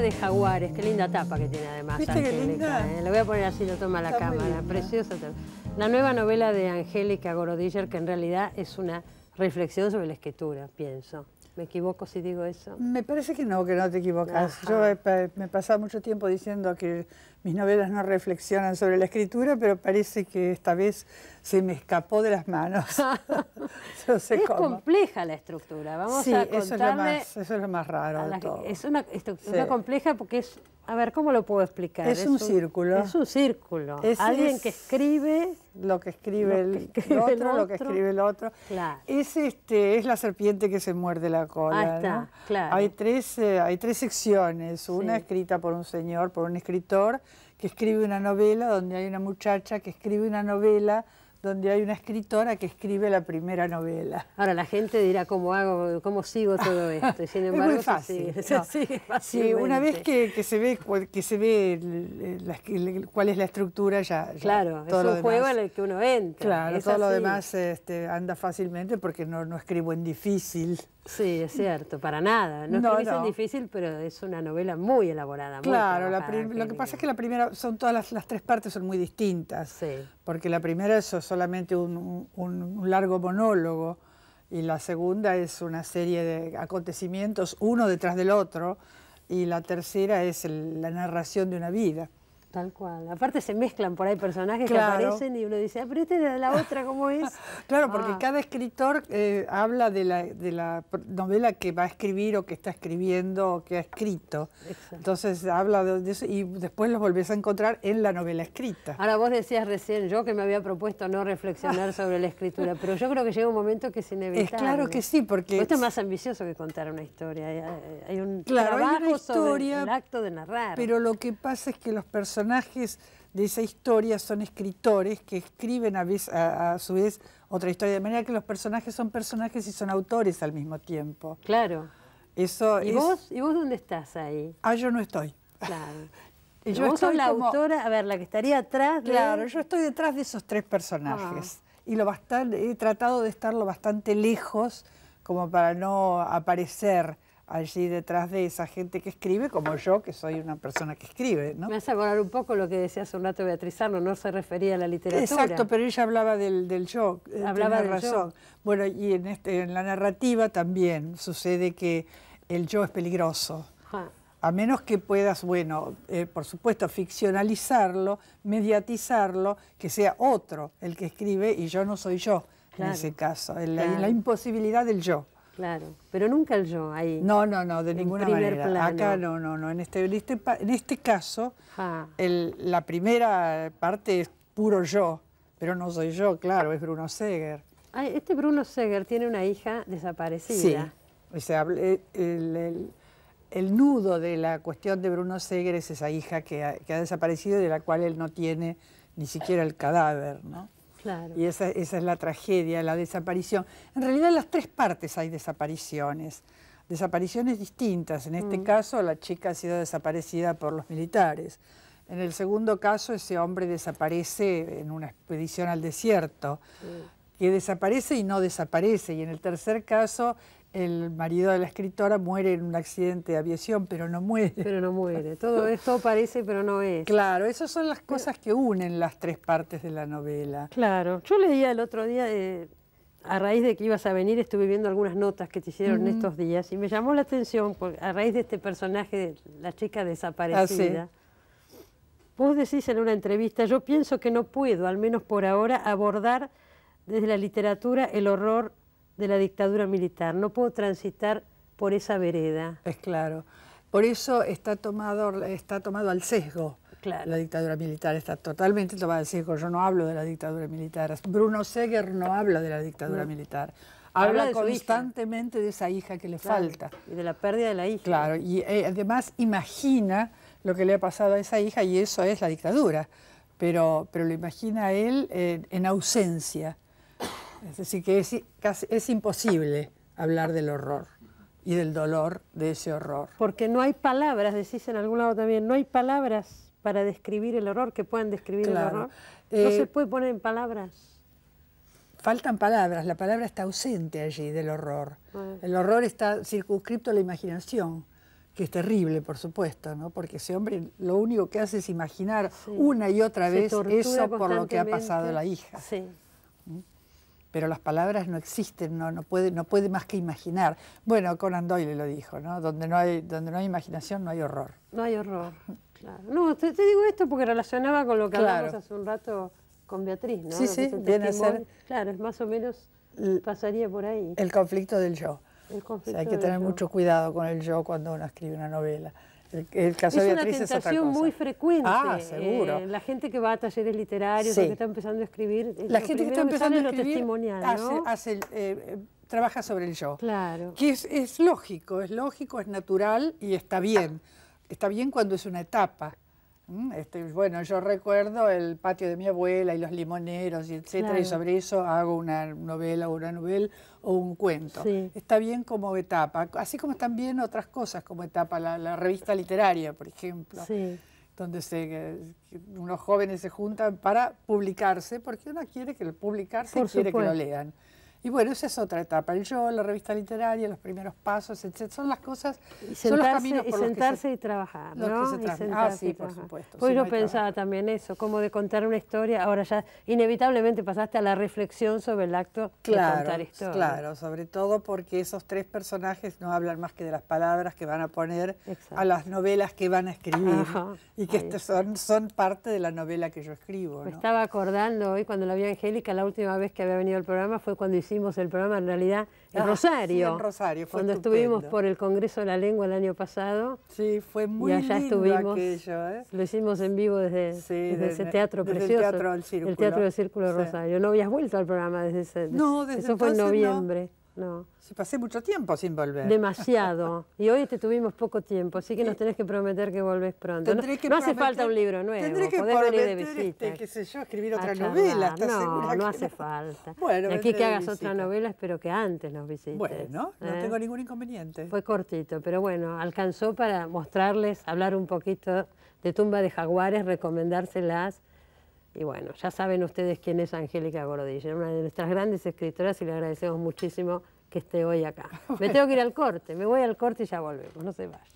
de jaguares, qué linda tapa que tiene además Angélica. Eh, voy a poner así, lo toma la cámara, preciosa La nueva novela de Angélica Gorodiller, que en realidad es una reflexión sobre la escritura, pienso. ¿Me equivoco si digo eso? Me parece que no, que no te equivocas. Yo eh, me pasado mucho tiempo diciendo que mis novelas no reflexionan sobre la escritura, pero parece que esta vez se me escapó de las manos. es compleja la estructura, vamos a contarle... Eso es, lo más, eso es lo más raro de todo. Es una estructura compleja porque es a ver, ¿cómo lo puedo explicar? Es, un, círculo. Es un círculo. Es, Alguien que escribe... Lo que escribe, el, otro, lo que escribe el otro. Es, este, es la serpiente que se muerde la cola. Hay tres, eh, hay tres secciones. Una escrita por un señor, por un escritor, que escribe una novela, donde hay una muchacha que escribe una novela donde hay una escritora que escribe la primera novela. Ahora la gente dirá cómo hago, cómo sigo todo esto. sin embargo, es muy fácil. una vez que, se ve que se ve cuál es la estructura ya. claro, todo es un juego en el que uno entra. Claro, todo lo demás este, anda fácilmente porque no, no escribo en difícil. Sí, es mm. cierto, para nada. No, es difícil, pero es una novela muy elaborada. Claro, lo que pasa es que la primera, son todas las, tres partes son muy distintas, porque la primera es solamente un, largo monólogo y la segunda es una serie de acontecimientos, uno detrás del otro, y la tercera es la narración de una vida. Tal cual. Aparte se mezclan por ahí personajes que aparecen y uno dice, ah, pero esta es la otra, ¿cómo es? claro, porque ah. cada escritor eh, habla de la, novela que va a escribir o que está escribiendo o que ha escrito. Entonces habla de eso y después los volvés a encontrar en la novela escrita. Ahora vos decías recién, yo que me había propuesto no reflexionar sobre la escritura, pero yo creo que llega un momento que es inevitable. Es claro que sí, porque... Esto es más ambicioso que contar una historia. Hay, un claro, trabajo hay una historia, sobre acto de narrar. Pero lo que pasa es que los personajes personajes de esa historia son escritores que escriben a, su vez otra historia, de manera que los personajes son personajes y son autores al mismo tiempo. Claro. Eso ¿Y, vos, ¿y vos dónde estás ahí? Ah, yo no estoy. Claro. yo vos sos la autora, a ver, la que estaría atrás Claro, yo estoy detrás de esos tres personajes. Ah. Y lo he tratado de estarlo bastante lejos como para no aparecer allí detrás de esa gente que escribe, como yo, que soy una persona que escribe. ¿no? Me hace volar un poco lo que decía hace un rato Beatriz Arno, no se refería a la literatura. Exacto, pero ella hablaba del, del yo, eh, hablaba del razón. Yo. Bueno, y en, este, en la narrativa también sucede que el yo es peligroso. Ah. A menos que puedas, bueno, eh, por supuesto, ficcionalizarlo, mediatizarlo, que sea otro el que escribe y yo no soy yo en ese caso, la imposibilidad del yo. Claro, pero nunca el yo ahí. No, no, no, de ninguna manera. Acá no, no, no. En este, este, este caso, la primera parte es puro yo, pero no soy yo, claro, es Bruno Seger. este Bruno Seger tiene una hija desaparecida. Sí, eh, el, nudo de la cuestión de Bruno Seger es esa hija que ha, que ha desaparecido y de la cual él no tiene ni siquiera el cadáver, ¿no? Y esa, es la tragedia, la desaparición. En realidad en las tres partes hay desapariciones desapariciones distintas. En este mm. caso, la chica ha sido desaparecida por los militares. En el segundo caso, ese hombre desaparece en una expedición al desierto, que desaparece y no desaparece. Y en el tercer caso, el marido de la escritora muere en un accidente de aviación, pero no muere. Pero no muere. Todo esto parece, pero no es. Claro, esas son las cosas que unen las tres partes de la novela. Claro. Yo leía el otro día, eh, a raíz de que ibas a venir, estuve viendo algunas notas que te hicieron estos días y me llamó la atención, porque a raíz de este personaje, la chica ah, desaparecida. Vos decís en una entrevista, yo pienso que no puedo, al menos por ahora, abordar desde la literatura el horror de la dictadura militar. No puedo transitar por esa vereda. Es claro. Por eso está tomado, está tomado al sesgo. La dictadura militar está totalmente tomado al sesgo. Yo no hablo de la dictadura militar. Bruno Seger no habla de la dictadura militar. Habla, constantemente de esa hija que le falta. Y de la pérdida de la hija. Claro, y eh, además imagina lo que le ha pasado a esa hija y eso es la dictadura. Pero, pero lo imagina él eh, en ausencia. Es decir, que es, imposible hablar del horror y del dolor de ese horror. Porque no hay palabras, decís en algún lado también, no hay palabras para describir el horror que puedan describir el horror. Eh, no se puede poner en palabras. Faltan palabras, la palabra está ausente allí del horror. El horror está circunscripto a la imaginación, que es terrible, por supuesto, ¿no? porque ese hombre lo único que hace es imaginar una y otra vez eso por lo que ha pasado la hija. Sí. ¿Mm? pero las palabras no existen, no, no, puede, no puede más que imaginar. Bueno, Conan Doyle lo dijo, ¿no? Donde no hay, donde no hay imaginación no hay horror. No hay horror, claro. No, te, digo esto porque relacionaba con lo que hablamos hace un rato con Beatriz, ¿no? Sí, sí, tiene a ser... Claro, es más o menos pasaría por ahí. El conflicto del yo. El conflicto hay que tener mucho cuidado con el yo cuando uno escribe una novela es una tentación muy frecuente. Ah, eh, la gente que va a talleres literarios o que está empezando a escribir. La gente que está empezando a escribir eh, trabaja sobre el yo. Claro. Que es lógico, es lógico, es natural y está bien. Está bien cuando es una etapa. ¿Mm? Este, bueno, yo recuerdo el patio de mi abuela y los limoneros, y etcétera, y sobre eso hago una novela o una novela o un cuento. Está bien como etapa, así como están bien otras cosas como etapa, la, revista literaria, por ejemplo, donde unos jóvenes se juntan para publicarse, porque uno quiere que publicarse y quiere que lo lean. Y bueno, esa es otra etapa, el yo, la revista literaria, los primeros pasos, etc. Son las cosas, y sentarse, son los caminos por y sentarse los que y trabajar, ¿no? ah, sí, por supuesto. Pues yo pensaba también eso, como de contar una historia, ahora ya inevitablemente pasaste a la reflexión sobre el acto claro, de contar historia. Claro, sobre todo porque esos tres personajes no hablan más que de las palabras que van a poner a las novelas que van a escribir y que estos son, son parte de la novela que yo escribo. Me estaba acordando hoy cuando la vi a Angélica, la última vez que había venido al programa fue cuando hicimos hicimos el programa en realidad en ah, Rosario. Rosario, Cuando estuvimos por el Congreso de la Lengua el año pasado. Sí, fue muy estuvimos, ¿eh? Lo hicimos en vivo desde, ese teatro precioso. El Teatro del Círculo. Rosario. No habías vuelto al programa desde ese. Eso fue en noviembre no. Si pasé mucho tiempo sin volver. Demasiado. Y hoy te tuvimos poco tiempo, así que nos tenés que prometer que volvés pronto. No, hace falta un libro nuevo. Tendré que Podés venir de este, visita. qué sé yo, escribir otra novela, no, No, hace falta. Bueno, aquí que hagas otra novela, espero que antes nos visites. Bueno, no ¿eh? tengo ningún inconveniente. Fue cortito, pero bueno, alcanzó para mostrarles, hablar un poquito de Tumba de Jaguares, recomendárselas y bueno, ya saben ustedes quién es Angélica Gordillo, una de nuestras grandes escritoras y le agradecemos muchísimo que esté hoy acá. Me tengo que ir al corte, me voy al corte y ya volvemos, no se vayan.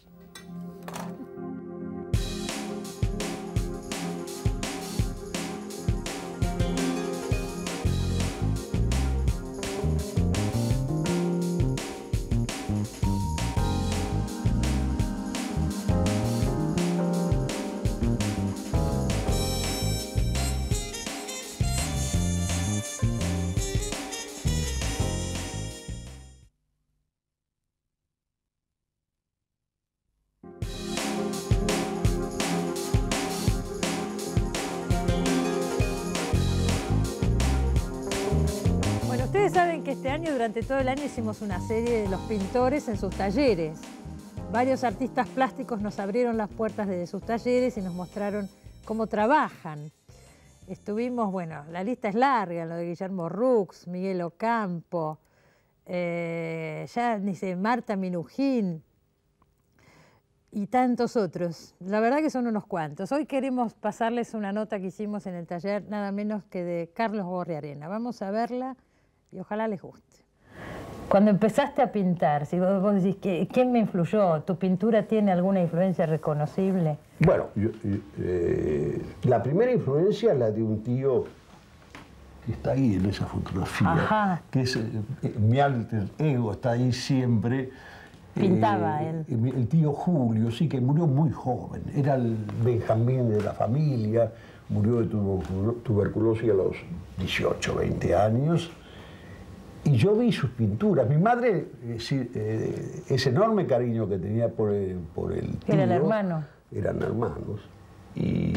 Este año, durante todo el año, hicimos una serie de los pintores en sus talleres. Varios artistas plásticos nos abrieron las puertas de sus talleres y nos mostraron cómo trabajan. Estuvimos, bueno, la lista es larga, lo de Guillermo Rux, Miguel Ocampo, eh, ya dice Marta Minujín y tantos otros. La verdad que son unos cuantos. Hoy queremos pasarles una nota que hicimos en el taller, nada menos que de Carlos Arena. Vamos a verla y ojalá les guste. Cuando empezaste a pintar, si ¿quién me influyó? ¿Tu pintura tiene alguna influencia reconocible? Bueno, eh, eh, la primera influencia es la de un tío que está ahí en esa fotografía, que es eh, mi alter ego, está ahí siempre. Pintaba él. El tío Julio, sí, que murió muy joven, era el Benjamín de la familia, murió de tuberculosis a los 18, 20 años. Y yo vi sus pinturas. Mi madre, eh, eh, ese enorme cariño que tenía por el, eh, por el tío, Era el Eran hermanos. Y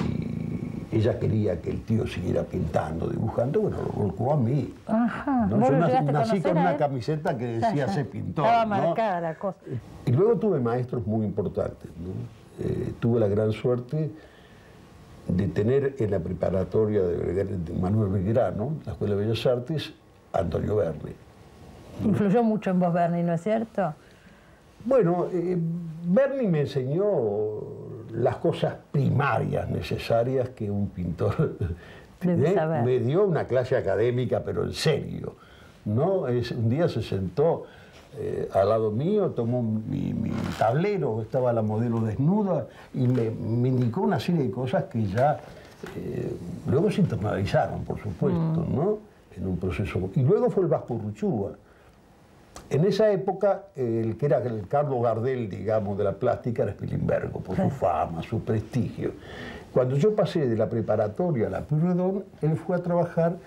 ella quería que el tío siguiera pintando, dibujando, bueno, lo volcó a mí. Ajá. ¿no? nací, con una camiseta que decía se pintor. Estaba marcada la cosa. Y luego tuve maestros muy importantes. tuve la gran suerte de tener en la preparatoria de, Manuel Belgrano, la Escuela de Bellas Artes, Antonio Berni. Influyó mucho en vos Berni, ¿no es cierto? Bueno, eh, me enseñó las cosas primarias necesarias que un pintor ¿eh? Me dio una clase académica, pero en serio. ¿no? Es, un día se sentó eh, al lado mío, tomó mi, tablero, estaba la modelo desnuda, y me, indicó una serie de cosas que ya eh, luego se internalizaron, por supuesto, mm. ¿no? en un proceso. Y luego fue el Vasco Urruchúa. En esa época, el que era el Carlos Gardel, digamos, de la plástica era Spilimbergo, por su fama, su prestigio. Cuando yo pasé de la preparatoria a la Purredón, él fue a trabajar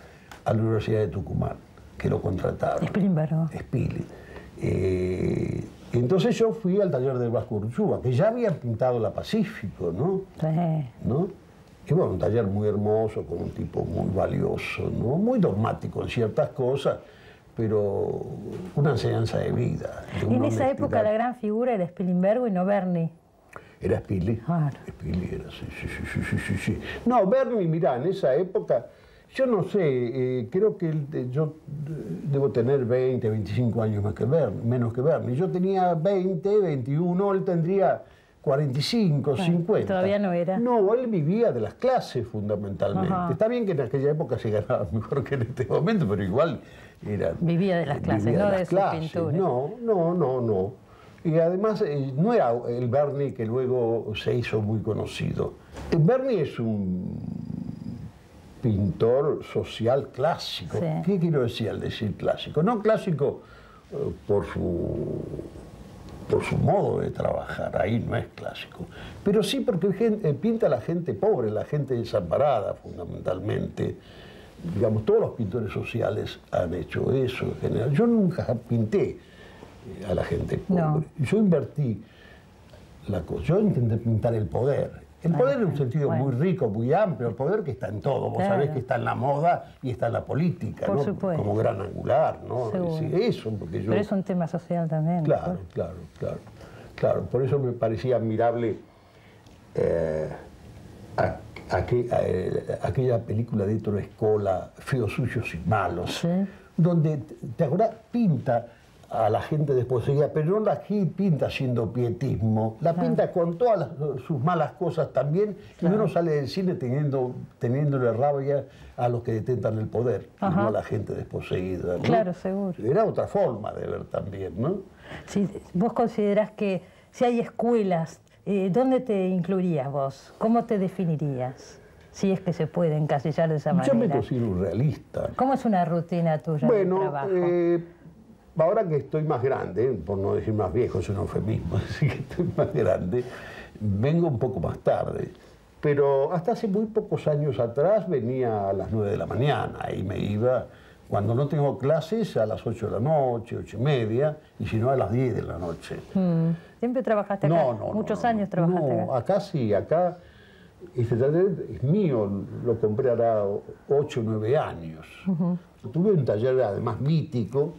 a la Universidad de Tucumán, que lo contrataron. Spilimbergo. Eh, entonces yo fui al taller del Vasco Urruchúa, que ya había pintado la Pacífico, ¿no? Sí. ¿No? que bueno, un taller muy hermoso, con un tipo muy valioso, muy dogmático en ciertas cosas, pero una enseñanza de vida. en esa época la gran figura era Spilimbergo y no Bernie. Era Spilly. era, sí, sí, sí, sí, sí, sí. No, Bernie, mirá, en esa época, yo no sé, eh, creo que eh, yo eh, debo tener 20, 25 años más que menos que Bernie. Yo tenía 20, 21, él tendría 45, 50. Todavía no era. No, él vivía de las clases fundamentalmente. Está bien que en aquella época se ganaba mejor que en este momento, pero igual era... Vivía de las eh, clases, no de, las pintura. No, no, no, no. Y además eh, no era el Bernie que luego se hizo muy conocido. El eh, Bernie es un pintor social clásico. ¿Qué quiero decir al decir clásico? No clásico por su por su modo de trabajar, ahí no es clásico. Pero sí porque eh, pinta la gente pobre, la gente desamparada fundamentalmente. Digamos, todos los pintores sociales han hecho eso en general. Yo nunca pinté eh, a la gente pobre. Yo invertí la cosa, yo intenté pintar el poder, el poder en un sentido muy rico, muy amplio, el poder que está en todo, vos sabés que está en la moda y está en la política, ¿no? como gran angular, ¿no? eso, Pero es un tema social también. Claro, claro, claro, claro. Por eso me parecía admirable eh, eh, aquella película de Héctor Escola, Feos, Sucios y Malos, donde, ¿te acordás? Pinta a la gente desposeída, pero no la pinta haciendo pietismo, la pinta con todas sus malas cosas también, y uno sale del cine teniendo, teniéndole rabia a los que detentan el poder, y no a la gente desposeída. Claro, seguro. Era otra forma de ver también, ¿no? Si vos considerás que si hay escuelas, eh, ¿dónde te incluirías vos? ¿Cómo te definirías? si es que se puede encasillar de esa manera. Yo me considero un realista. ¿Cómo es una rutina tuya bueno, de trabajo? Eh, Ahora que estoy más grande, por no decir más viejo, es un eufemismo, así que estoy más grande, vengo un poco más tarde. Pero hasta hace muy pocos años atrás venía a las 9 de la mañana y me iba, cuando no tengo clases, a las 8 de la noche, 8 y media, y si no a las 10 de la noche. Hmm. ¿Siempre trabajaste acá? No, no, Muchos años trabajaste acá. acá sí, acá este taller es mío, lo compré ahora 8 o 9 años. Tuve un taller además mítico,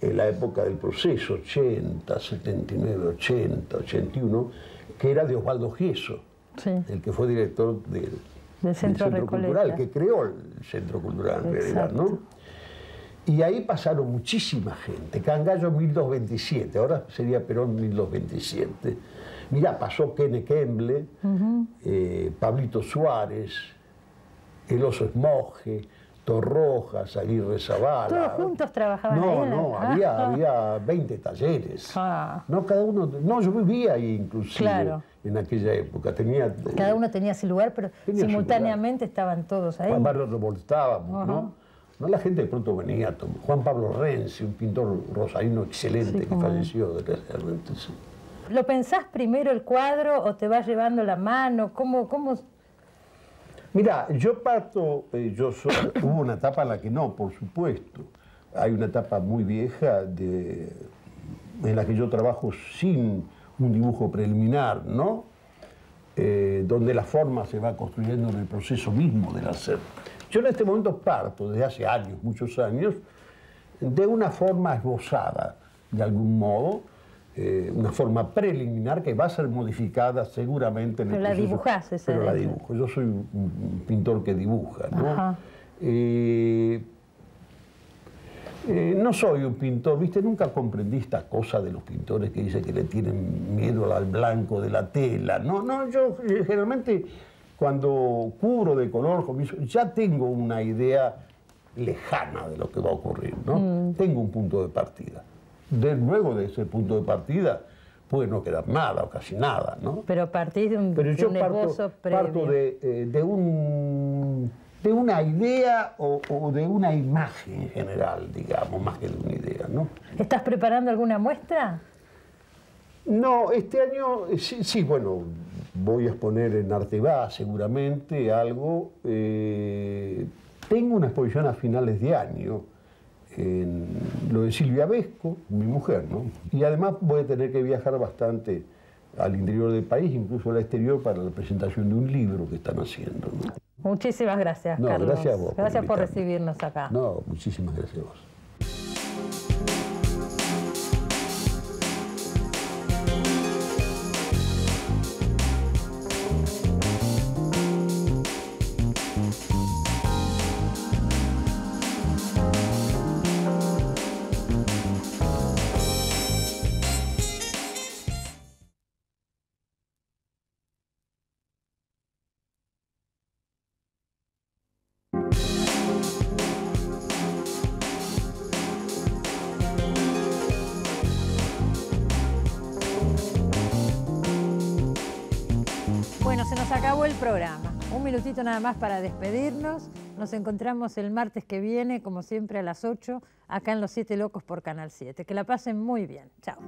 en la época del proceso, 80, 79, 80, 81, que era de Osvaldo Gieso, el que fue director del, Centro, Cultural, que creó el Centro Cultural en realidad, ¿no? Y ahí pasaron muchísima gente. Cangallo 1227, ahora sería Perón 1227. Mirá, pasó Kene Kemble, eh, Pablito Suárez, El Oso Esmoje, Torrojas, ahí rezaba ¿Todos juntos trabajaban no, No, no, ah, había, 20 ah. talleres. Ah. No, cada uno, no, yo vivía ahí inclusive en aquella época. Tenía, cada eh, uno tenía su lugar, pero simultáneamente estaban todos ahí. Juan barrio revoltábamos, ¿no? ¿no? La gente de pronto venía, Juan Pablo Renzi, un pintor rosarino excelente que falleció la Sí. ¿Lo pensás primero el cuadro o te vas llevando la mano? ¿Cómo, cómo Mira, yo parto, eh, yo soy, hubo una etapa en la que no, por supuesto. Hay una etapa muy vieja en la que yo trabajo sin un dibujo preliminar, ¿no? Eh, donde la forma se va construyendo en el proceso mismo del hacer. Yo en este momento parto, desde hace años, muchos años, de una forma esbozada, de algún modo, eh, una forma preliminar que va a ser modificada seguramente en pero la dibujás dibujo. Yo soy un pintor que dibuja, ¿no? Eh, eh, no soy un pintor, ¿viste? Nunca comprendí esta cosa de los pintores que dicen que le tienen miedo al blanco de la tela. No, no, yo generalmente cuando cubro de color, ya tengo una idea lejana de lo que va a ocurrir, ¿no? Mm. Tengo un punto de partida de luego de ese punto de partida pues no quedar nada o casi nada, ¿no? Pero partís de un, Pero yo de parto, eh, de, un, de una idea o, de una imagen en general, digamos, más que de una idea, ¿no? ¿Estás preparando alguna muestra? No, este año, eh, sí, bueno, voy a exponer en Arteba seguramente algo. Eh, tengo una exposición a finales de año en lo de Silvia Vesco, mi mujer, ¿no? Y además voy a tener que viajar bastante al interior del país, incluso al exterior, para la presentación de un libro que están haciendo. Muchísimas gracias, Carlos. Gracias a vos. Gracias por, por recibirnos acá. No, muchísimas gracias a vos. minutito nada más para despedirnos. Nos encontramos el martes que viene, como siempre, a las 8, acá en Los Siete Locos por Canal 7. Que la pasen muy bien. Chao.